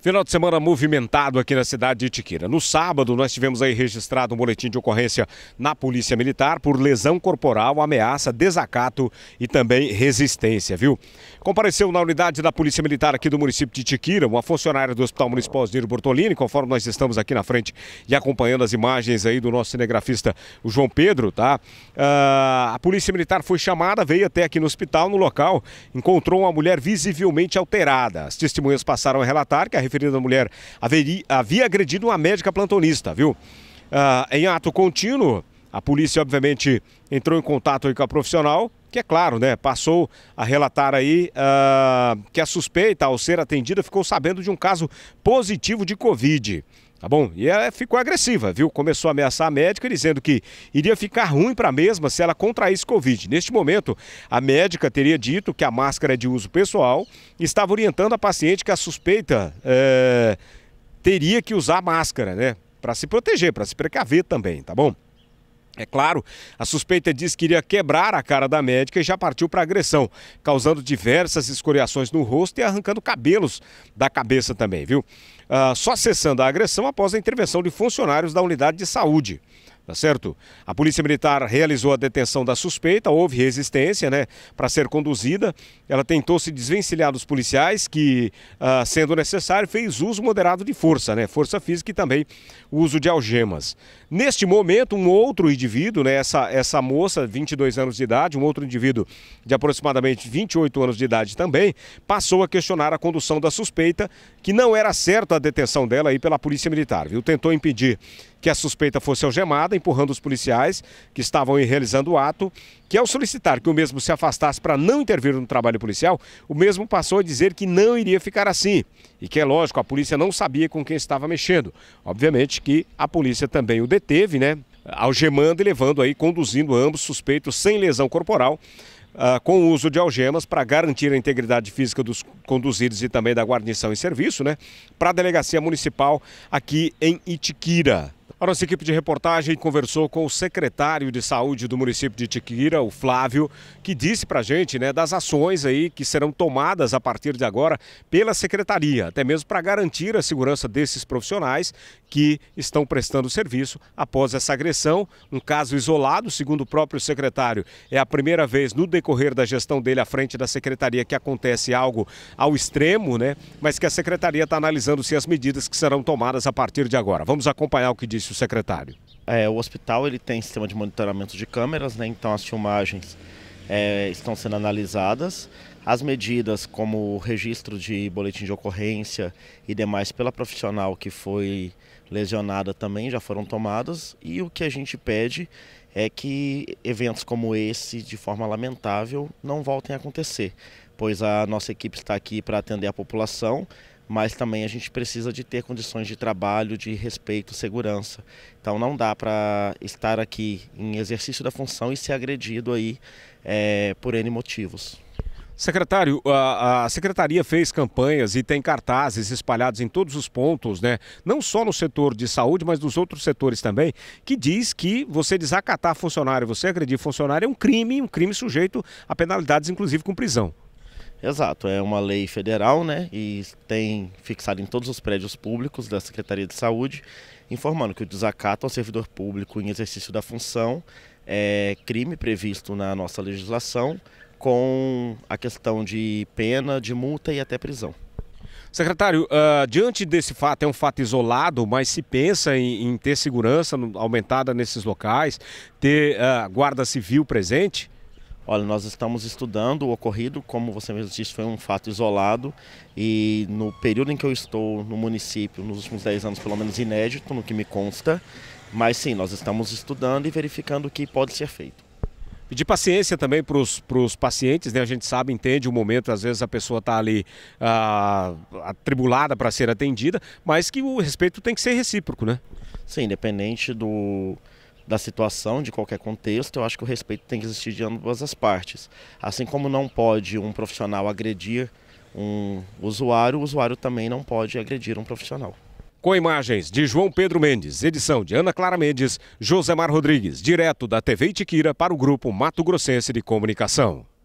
Final de semana movimentado aqui na cidade de Itiquira. No sábado, nós tivemos aí registrado um boletim de ocorrência na Polícia Militar por lesão corporal, ameaça, desacato e também resistência, viu? Compareceu na unidade da Polícia Militar aqui do município de Itiquira, uma funcionária do Hospital Municipal Osniro Bortolini, conforme nós estamos aqui na frente e acompanhando as imagens aí do nosso cinegrafista, o João Pedro, tá? Uh, a Polícia Militar foi chamada, veio até aqui no hospital, no local, encontrou uma mulher visivelmente alterada. As testemunhas passaram a relatar que a referida mulher haveria, havia agredido uma médica plantonista, viu? Ah, em ato contínuo, a polícia, obviamente, entrou em contato com a profissional, que é claro, né? Passou a relatar aí ah, que a suspeita, ao ser atendida, ficou sabendo de um caso positivo de Covid. Tá bom? E ela ficou agressiva, viu? Começou a ameaçar a médica, dizendo que iria ficar ruim para a mesma se ela contraísse Covid. Neste momento, a médica teria dito que a máscara é de uso pessoal e estava orientando a paciente que a suspeita é, teria que usar máscara, né? Para se proteger, para se precaver também, tá bom? É claro, a suspeita diz que iria quebrar a cara da médica e já partiu para agressão, causando diversas escoriações no rosto e arrancando cabelos da cabeça também, viu? Ah, só cessando a agressão após a intervenção de funcionários da unidade de saúde tá certo? A Polícia Militar realizou a detenção da suspeita, houve resistência, né, para ser conduzida. Ela tentou se desvencilhar dos policiais, que, ah, sendo necessário, fez uso moderado de força, né, força física e também uso de algemas. Neste momento, um outro indivíduo, né, essa, essa moça, 22 anos de idade, um outro indivíduo de aproximadamente 28 anos de idade também, passou a questionar a condução da suspeita, que não era certa a detenção dela aí pela Polícia Militar, viu? Tentou impedir que a suspeita fosse algemada, empurrando os policiais que estavam realizando o ato, que ao solicitar que o mesmo se afastasse para não intervir no trabalho policial, o mesmo passou a dizer que não iria ficar assim. E que é lógico, a polícia não sabia com quem estava mexendo. Obviamente que a polícia também o deteve, né? Algemando e levando aí, conduzindo ambos suspeitos sem lesão corporal. Uh, com o uso de algemas para garantir a integridade física dos conduzidos e também da guarnição em serviço, né? Para a delegacia municipal aqui em Itiquira. A nossa equipe de reportagem conversou com o secretário de saúde do município de Tiquira, o Flávio, que disse para a gente né, das ações aí que serão tomadas a partir de agora pela secretaria, até mesmo para garantir a segurança desses profissionais que estão prestando serviço após essa agressão. Um caso isolado, segundo o próprio secretário, é a primeira vez no decorrer da gestão dele à frente da secretaria que acontece algo ao extremo, né? Mas que a secretaria está analisando se as medidas que serão tomadas a partir de agora. Vamos acompanhar o que disse o secretário. É, o hospital ele tem sistema de monitoramento de câmeras, né? então as filmagens é, estão sendo analisadas. As medidas, como o registro de boletim de ocorrência e demais pela profissional que foi lesionada, também já foram tomadas. E o que a gente pede é que eventos como esse, de forma lamentável, não voltem a acontecer, pois a nossa equipe está aqui para atender a população, mas também a gente precisa de ter condições de trabalho, de respeito, segurança. Então não dá para estar aqui em exercício da função e ser agredido aí é, por N motivos. Secretário, a, secretaria fez campanhas e tem cartazes espalhados em todos os pontos, né? Não só no setor de saúde, mas nos outros setores também, que diz que você desacatar funcionário, você agredir funcionário é um crime, um crime sujeito a penalidades, inclusive com prisão. Exato, é uma lei federal, né? E tem fixado em todos os prédios públicos da Secretaria de Saúde, informando que o desacato ao servidor público em exercício da função é crime previsto na nossa legislação, com a questão de pena, de multa e até prisão. Secretário, uh, diante desse fato, é um fato isolado, mas se pensa em, em ter segurança aumentada nesses locais, ter uh, guarda civil presente? Olha, nós estamos estudando o ocorrido, como você mesmo disse, foi um fato isolado e no período em que eu estou no município, nos últimos 10 anos, pelo menos inédito, no que me consta, mas sim, nós estamos estudando e verificando o que pode ser feito. Pedir paciência também para os pacientes, né? A gente sabe, entende o momento, às vezes a pessoa está ali ah, atribulada para ser atendida, mas que o respeito tem que ser recíproco, né? Sim, independente do, da situação, de qualquer contexto, eu acho que o respeito tem que existir de ambas as partes. Assim como não pode um profissional agredir um usuário, o usuário também não pode agredir um profissional. Com imagens de João Pedro Mendes, edição de Ana Clara Mendes, Josemar Rodrigues, direto da TV Itiquira para o Grupo Mato Grossense de Comunicação.